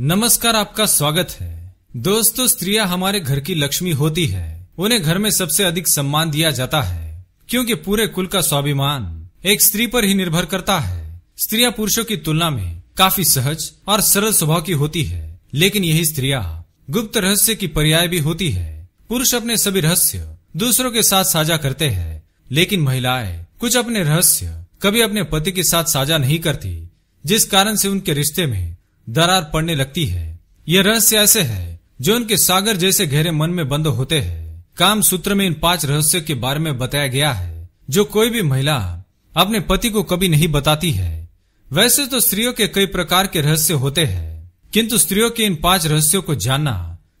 नमस्कार आपका स्वागत है दोस्तों स्त्रियां हमारे घर की लक्ष्मी होती है उन्हें घर में सबसे अधिक सम्मान दिया जाता है क्योंकि पूरे कुल का स्वाभिमान एक स्त्री पर ही निर्भर करता है स्त्रियां पुरुषों की तुलना में काफी सहज और सरल स्वभाव की होती है लेकिन यही स्त्रियां गुप्त रहस्य की पर्याय भी होती है पुरुष अपने सभी रहस्य दूसरों के साथ साझा करते हैं लेकिन महिलाएं कुछ अपने रहस्य कभी अपने पति के साथ साझा नहीं करती जिस कारण से उनके रिश्ते में दरार पड़ने लगती है ये रहस्य ऐसे है जो उनके सागर जैसे गहरे मन में बंद होते हैं काम सूत्र में इन पांच रहस्यों के बारे में बताया गया है जो कोई भी महिला अपने पति को कभी नहीं बताती है वैसे तो स्त्रियों के कई प्रकार के रहस्य होते हैं किंतु स्त्रियों के इन पांच रहस्यों को जानना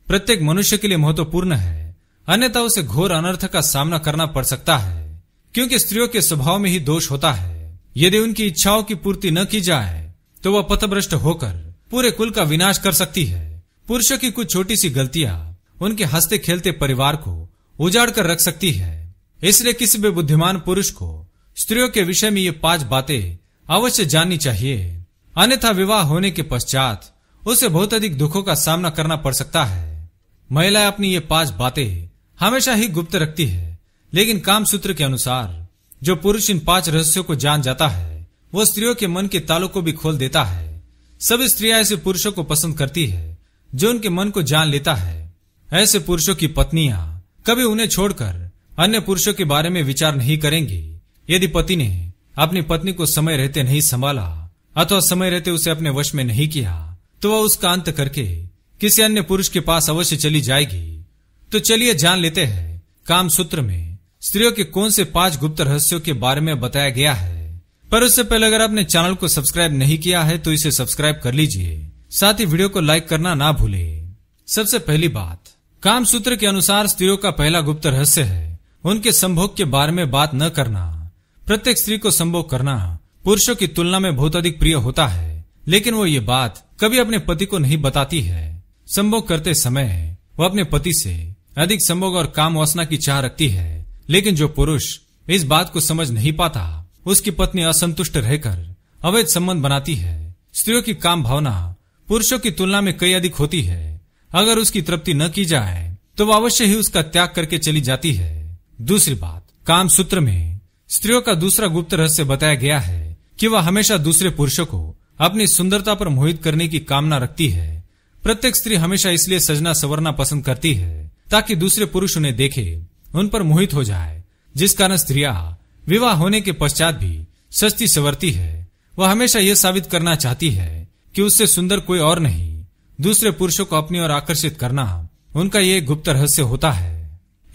प्रत्येक मनुष्य के लिए महत्वपूर्ण है अन्यथा उसे घोर अनर्थ का सामना करना पड़ सकता है क्योंकि स्त्रियों के स्वभाव में ही दोष होता है यदि उनकी इच्छाओं की पूर्ति न की जाए तो वह पथभ्रष्ट होकर पूरे कुल का विनाश कर सकती है पुरुषों की कुछ छोटी सी गलतियां उनके हंसते खेलते परिवार को उजाड़ कर रख सकती है इसलिए किसी भी बुद्धिमान पुरुष को स्त्रियों के विषय में ये पांच बातें अवश्य जाननी चाहिए अन्यथा विवाह होने के पश्चात उसे बहुत अधिक दुखों का सामना करना पड़ सकता है महिलाएं अपनी ये पांच बातें हमेशा ही गुप्त रखती है लेकिन काम सूत्र के अनुसार जो पुरुष इन पांच रहस्यों को जान जाता है वो स्त्रियों के मन के तालों को भी खोल देता है सब स्त्रियां ऐसे पुरुषों को पसंद करती है जो उनके मन को जान लेता है ऐसे पुरुषों की पत्नियां कभी उन्हें छोड़कर अन्य पुरुषों के बारे में विचार नहीं करेंगी यदि पति ने अपनी पत्नी को समय रहते नहीं संभाला अथवा समय रहते उसे अपने वश में नहीं किया तो वह उसका अंत करके किसी अन्य पुरुष के पास अवश्य चली जाएगी तो चलिए जान लेते हैं काम सूत्र में स्त्रियों के कौन से पांच गुप्त रहस्यों के बारे में बताया गया है पर उससे पहले अगर आपने चैनल को सब्सक्राइब नहीं किया है तो इसे सब्सक्राइब कर लीजिए साथ ही वीडियो को लाइक करना ना भूले सबसे पहली बात काम सूत्र के अनुसार स्त्रियों का पहला गुप्त रहस्य है उनके संभोग के बारे में बात न करना प्रत्येक स्त्री को संभोग करना पुरुषों की तुलना में बहुत अधिक प्रिय होता है लेकिन वो ये बात कभी अपने पति को नहीं बताती है संभोग करते समय वो अपने पति से अधिक संभोग और काम वासना की चाह रखती है लेकिन जो पुरुष इस बात को समझ नहीं पाता उसकी पत्नी असंतुष्ट रहकर अवैध संबंध बनाती है स्त्रियों की काम भावना पुरुषों की तुलना में कई अधिक होती है अगर उसकी तृप्ति न की जाए तो वह अवश्य ही उसका त्याग करके चली जाती है दूसरी बात काम सूत्र में स्त्रियों का दूसरा गुप्त रहस्य बताया गया है कि वह हमेशा दूसरे पुरुषों को अपनी सुंदरता पर मोहित करने की कामना रखती है प्रत्येक स्त्री हमेशा इसलिए सजना सवरना पसंद करती है ताकि दूसरे पुरुष उन्हें देखे उन पर मोहित हो जाए जिस कारण स्त्रिया विवाह होने के पश्चात भी सस्ती सवरती है वह हमेशा यह साबित करना चाहती है कि उससे सुंदर कोई और नहीं दूसरे पुरुषों को अपनी ओर आकर्षित करना उनका यह गुप्त रहस्य होता है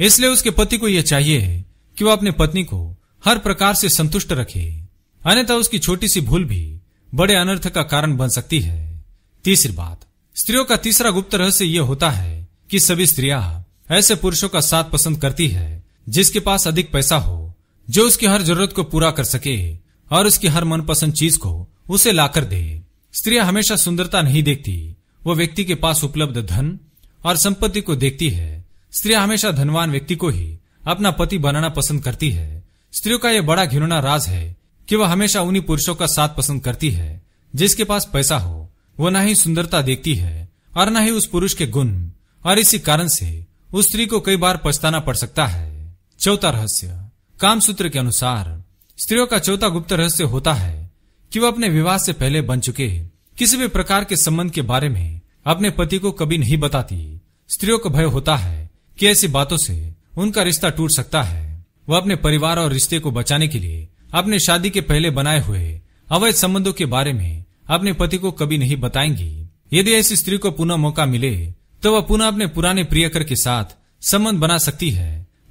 इसलिए उसके पति को यह चाहिए कि वह अपनी पत्नी को हर प्रकार से संतुष्ट रखे अन्यथा उसकी छोटी सी भूल भी बड़े अनर्थ का कारण बन सकती है तीसरी बात स्त्रियों का तीसरा गुप्त रहस्य यह होता है कि सभी स्त्रियां ऐसे पुरुषों का साथ पसंद करती है जिसके पास अधिक पैसा हो जो उसकी हर जरूरत को पूरा कर सके और उसकी हर मनपसंद चीज को उसे लाकर दे स्त्रियां हमेशा सुंदरता नहीं देखती वो व्यक्ति के पास उपलब्ध धन और संपत्ति को देखती है स्त्रियां हमेशा धनवान व्यक्ति को ही अपना पति बनाना पसंद करती है स्त्रियों का यह बड़ा घिनौना राज है कि वह हमेशा उन्हीं पुरुषों का साथ पसंद करती है जिसके पास पैसा हो वो न ही सुंदरता देखती है और न ही उस पुरुष के गुण और इसी कारण से उस स्त्री को कई बार पछताना पड़ सकता है चौथा रहस्य काम सूत्र के अनुसार स्त्रियों का चौथा गुप्त रहस्य होता है कि वह अपने विवाह से पहले बन चुके किसी भी प्रकार के संबंध के बारे में अपने पति को कभी नहीं बताती स्त्रियों को भय होता है कि ऐसी बातों से उनका रिश्ता टूट सकता है वह अपने परिवार और रिश्ते को बचाने के लिए अपने शादी के पहले बनाए हुए अवैध संबंधों के बारे में अपने पति को कभी नहीं बताएंगी यदि ऐसी स्त्री को पुनः मौका मिले तो वह पुनः अपने पुराने प्रियकर के साथ संबंध बना सकती है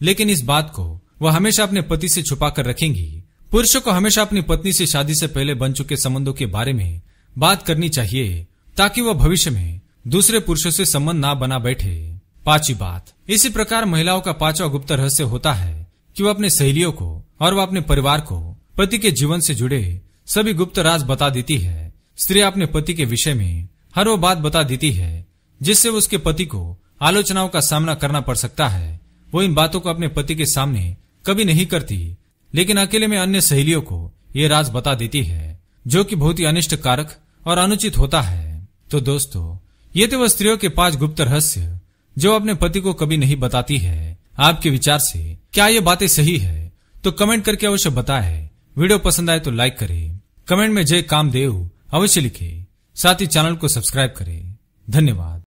लेकिन इस बात को वह हमेशा अपने पति से छुपा कर रखेंगी पुरुषों को हमेशा अपनी पत्नी से शादी से पहले बन चुके संबंधों के बारे में बात करनी चाहिए ताकि वह भविष्य में दूसरे पुरुषों से संबंध ना बना बैठे पांचवी बात इसी प्रकार महिलाओं का पांचवा गुप्त रहस्य होता है कि वह अपने सहेलियों को और वह अपने परिवार को पति के जीवन से जुड़े सभी गुप्त राज बता देती है स्त्री अपने पति के विषय में हर वो बात बता देती है जिससे उसके पति को आलोचनाओं का सामना करना पड़ सकता है वो इन बातों को अपने पति के सामने कभी नहीं करती लेकिन अकेले में अन्य सहेलियों को ये राज बता देती है जो कि बहुत ही अनिष्ट कारक और अनुचित होता है तो दोस्तों ये तो वह स्त्रियों के पांच गुप्त रहस्य जो अपने पति को कभी नहीं बताती है आपके विचार से क्या ये बातें सही है तो कमेंट करके अवश्य बताए वीडियो पसंद आए तो लाइक करे कमेंट में जय कामदेव अवश्य लिखे साथ ही चैनल को सब्सक्राइब करें धन्यवाद